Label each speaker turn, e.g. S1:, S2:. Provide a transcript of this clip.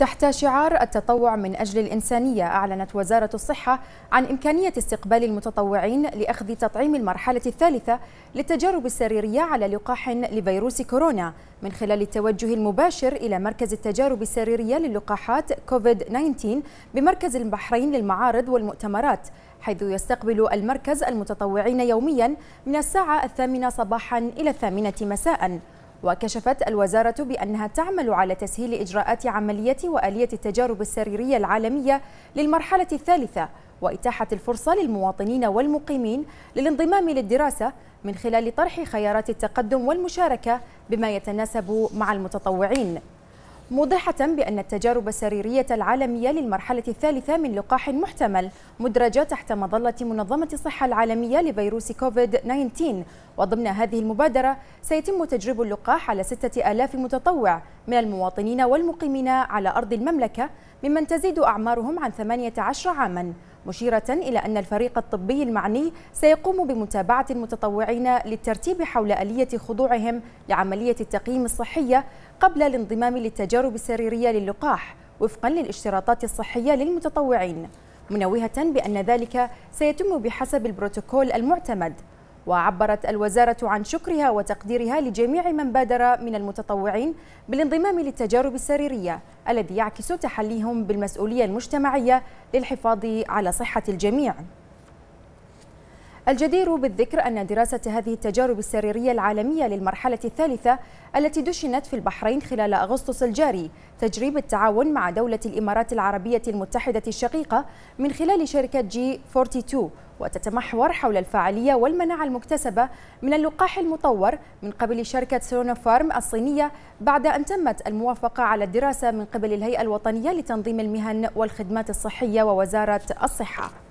S1: تحت شعار التطوع من أجل الإنسانية أعلنت وزارة الصحة عن إمكانية استقبال المتطوعين لأخذ تطعيم المرحلة الثالثة للتجارب السريرية على لقاح لفيروس كورونا من خلال التوجه المباشر إلى مركز التجارب السريرية للقاحات كوفيد-19 بمركز البحرين للمعارض والمؤتمرات حيث يستقبل المركز المتطوعين يوميا من الساعة الثامنة صباحا إلى الثامنة مساءً وكشفت الوزارة بأنها تعمل على تسهيل إجراءات عملية وآلية التجارب السريرية العالمية للمرحلة الثالثة وإتاحة الفرصة للمواطنين والمقيمين للانضمام للدراسة من خلال طرح خيارات التقدم والمشاركة بما يتناسب مع المتطوعين موضحة بأن التجارب السريرية العالمية للمرحلة الثالثة من لقاح محتمل مدرجة تحت مظلة منظمة الصحة العالمية لفيروس كوفيد-19 وضمن هذه المبادرة سيتم تجريب اللقاح على 6000 متطوع من المواطنين والمقيمين على أرض المملكة ممن تزيد أعمارهم عن 18 عاماً مشيرة إلى أن الفريق الطبي المعني سيقوم بمتابعة المتطوعين للترتيب حول آلية خضوعهم لعملية التقييم الصحية قبل الانضمام للتجارب السريرية للقاح وفقا للاشتراطات الصحية للمتطوعين منوهة بأن ذلك سيتم بحسب البروتوكول المعتمد وعبرت الوزارة عن شكرها وتقديرها لجميع من بادر من المتطوعين بالانضمام للتجارب السريرية الذي يعكس تحليهم بالمسؤولية المجتمعية للحفاظ على صحة الجميع الجدير بالذكر أن دراسة هذه التجارب السريرية العالمية للمرحلة الثالثة التي دشنت في البحرين خلال أغسطس الجاري تجري بالتعاون مع دولة الإمارات العربية المتحدة الشقيقة من خلال شركة جي 42 وتتمحور حول الفاعلية والمناعة المكتسبة من اللقاح المطور من قبل شركة سونوفارم الصينية بعد أن تمت الموافقة على الدراسة من قبل الهيئة الوطنية لتنظيم المهن والخدمات الصحية ووزارة الصحة